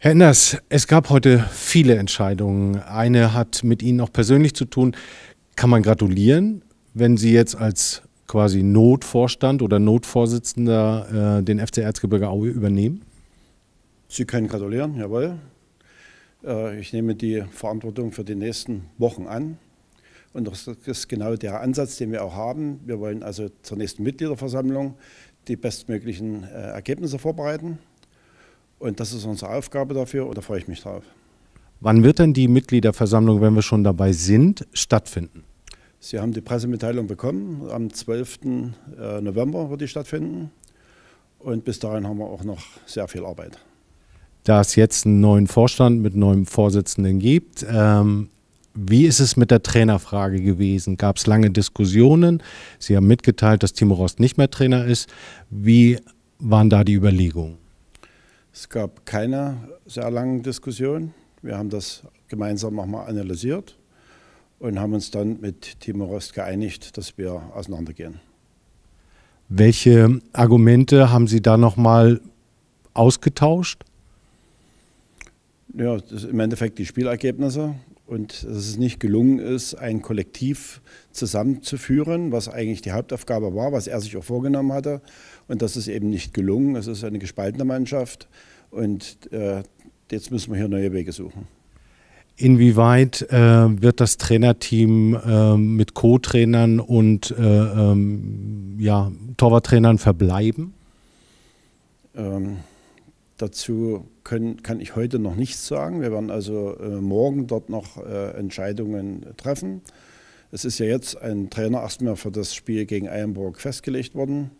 Herr Enders, es gab heute viele Entscheidungen. Eine hat mit Ihnen auch persönlich zu tun. Kann man gratulieren, wenn Sie jetzt als quasi Notvorstand oder Notvorsitzender äh, den FC Erzgebirge Aue übernehmen? Sie können gratulieren, jawohl. Äh, ich nehme die Verantwortung für die nächsten Wochen an. Und das ist genau der Ansatz, den wir auch haben. Wir wollen also zur nächsten Mitgliederversammlung die bestmöglichen äh, Ergebnisse vorbereiten und das ist unsere Aufgabe dafür und da freue ich mich drauf. Wann wird denn die Mitgliederversammlung, wenn wir schon dabei sind, stattfinden? Sie haben die Pressemitteilung bekommen. Am 12. Äh, November wird die stattfinden. Und bis dahin haben wir auch noch sehr viel Arbeit. Da es jetzt einen neuen Vorstand mit neuem Vorsitzenden gibt, ähm, wie ist es mit der Trainerfrage gewesen? Gab es lange Diskussionen? Sie haben mitgeteilt, dass Timo Rost nicht mehr Trainer ist. Wie waren da die Überlegungen? Es gab keine sehr langen Diskussionen. Wir haben das gemeinsam nochmal analysiert und haben uns dann mit Timo Rost geeinigt, dass wir auseinandergehen. Welche Argumente haben Sie da nochmal ausgetauscht? Ja, im Endeffekt die Spielergebnisse und dass es nicht gelungen ist, ein Kollektiv zusammenzuführen, was eigentlich die Hauptaufgabe war, was er sich auch vorgenommen hatte. Und das ist eben nicht gelungen. Es ist eine gespaltene Mannschaft und äh, jetzt müssen wir hier neue Wege suchen. Inwieweit äh, wird das Trainerteam äh, mit Co-Trainern und äh, ähm, ja, Torwarttrainern verbleiben? Ähm Dazu können, kann ich heute noch nichts sagen. Wir werden also äh, morgen dort noch äh, Entscheidungen treffen. Es ist ja jetzt ein Trainer erstmal für das Spiel gegen Eilenburg festgelegt worden.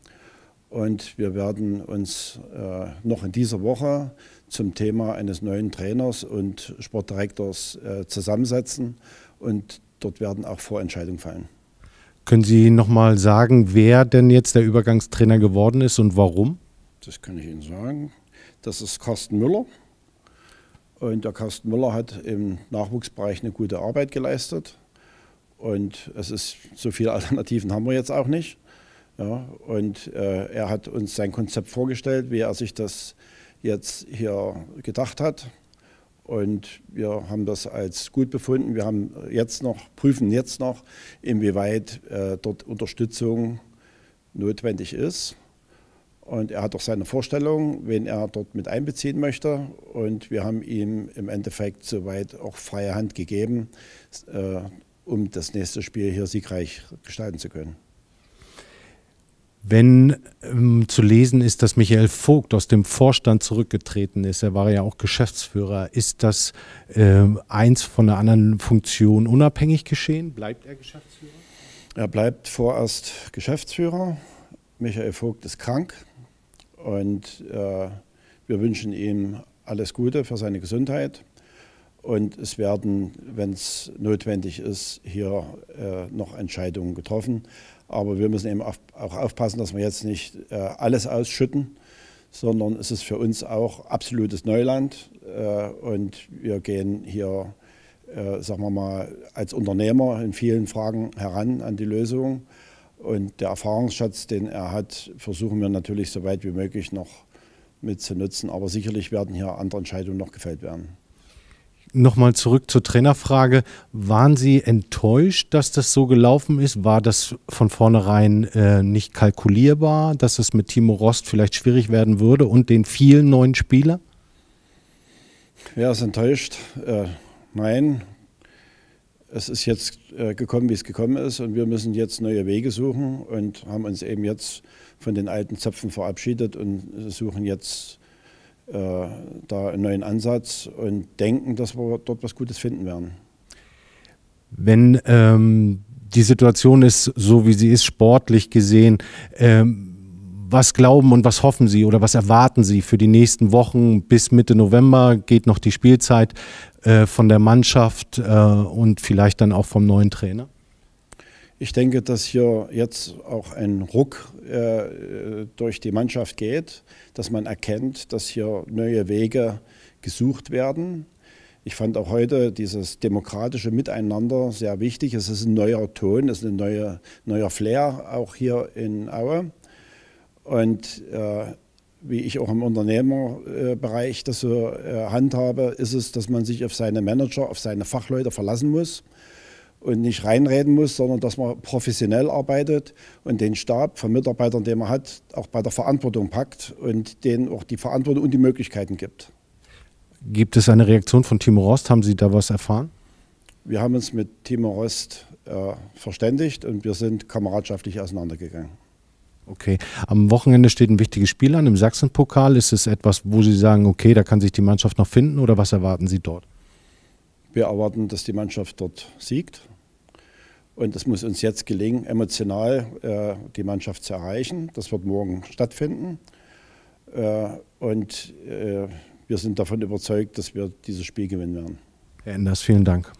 Und wir werden uns äh, noch in dieser Woche zum Thema eines neuen Trainers und Sportdirektors äh, zusammensetzen. Und dort werden auch Vorentscheidungen fallen. Können Sie nochmal sagen, wer denn jetzt der Übergangstrainer geworden ist und warum? Das kann ich Ihnen sagen. Das ist Carsten Müller. Und der Carsten Müller hat im Nachwuchsbereich eine gute Arbeit geleistet. Und es ist, so viele Alternativen haben wir jetzt auch nicht. Ja, und äh, er hat uns sein Konzept vorgestellt, wie er sich das jetzt hier gedacht hat. Und wir haben das als gut befunden. Wir haben jetzt noch, prüfen jetzt noch, inwieweit äh, dort Unterstützung notwendig ist. Und er hat auch seine Vorstellung, wen er dort mit einbeziehen möchte. Und wir haben ihm im Endeffekt soweit auch freie Hand gegeben, äh, um das nächste Spiel hier siegreich gestalten zu können. Wenn ähm, zu lesen ist, dass Michael Vogt aus dem Vorstand zurückgetreten ist, er war ja auch Geschäftsführer, ist das äh, eins von der anderen Funktion unabhängig geschehen? Bleibt er Geschäftsführer? Er bleibt vorerst Geschäftsführer. Michael Vogt ist krank, und äh, wir wünschen ihm alles Gute für seine Gesundheit. Und es werden, wenn es notwendig ist, hier äh, noch Entscheidungen getroffen. Aber wir müssen eben auf, auch aufpassen, dass wir jetzt nicht äh, alles ausschütten, sondern es ist für uns auch absolutes Neuland. Äh, und wir gehen hier, äh, sagen wir mal, als Unternehmer in vielen Fragen heran an die Lösung. Und der Erfahrungsschatz, den er hat, versuchen wir natürlich so weit wie möglich noch mit zu nutzen. Aber sicherlich werden hier andere Entscheidungen noch gefällt werden. Nochmal zurück zur Trainerfrage. Waren Sie enttäuscht, dass das so gelaufen ist? War das von vornherein äh, nicht kalkulierbar, dass es mit Timo Rost vielleicht schwierig werden würde und den vielen neuen Spielern? Wer ist enttäuscht? Äh, nein, es ist jetzt äh, gekommen, wie es gekommen ist und wir müssen jetzt neue Wege suchen und haben uns eben jetzt von den alten Zöpfen verabschiedet und suchen jetzt äh, da einen neuen Ansatz und denken, dass wir dort was Gutes finden werden. Wenn ähm, die Situation ist, so wie sie ist, sportlich gesehen, ähm was glauben und was hoffen Sie oder was erwarten Sie für die nächsten Wochen? Bis Mitte November geht noch die Spielzeit äh, von der Mannschaft äh, und vielleicht dann auch vom neuen Trainer? Ich denke, dass hier jetzt auch ein Ruck äh, durch die Mannschaft geht, dass man erkennt, dass hier neue Wege gesucht werden. Ich fand auch heute dieses demokratische Miteinander sehr wichtig. Es ist ein neuer Ton, es ist ein neuer, neuer Flair auch hier in Aue. Und äh, wie ich auch im Unternehmerbereich das so äh, handhabe, ist es, dass man sich auf seine Manager, auf seine Fachleute verlassen muss und nicht reinreden muss, sondern dass man professionell arbeitet und den Stab von Mitarbeitern, den man hat, auch bei der Verantwortung packt und denen auch die Verantwortung und die Möglichkeiten gibt. Gibt es eine Reaktion von Timo Rost? Haben Sie da was erfahren? Wir haben uns mit Timo Rost äh, verständigt und wir sind kameradschaftlich auseinandergegangen. Okay. Am Wochenende steht ein wichtiges Spiel an. Im Sachsenpokal ist es etwas, wo Sie sagen, okay, da kann sich die Mannschaft noch finden oder was erwarten Sie dort? Wir erwarten, dass die Mannschaft dort siegt. Und es muss uns jetzt gelingen, emotional äh, die Mannschaft zu erreichen. Das wird morgen stattfinden. Äh, und äh, wir sind davon überzeugt, dass wir dieses Spiel gewinnen werden. Herr Enders, vielen Dank.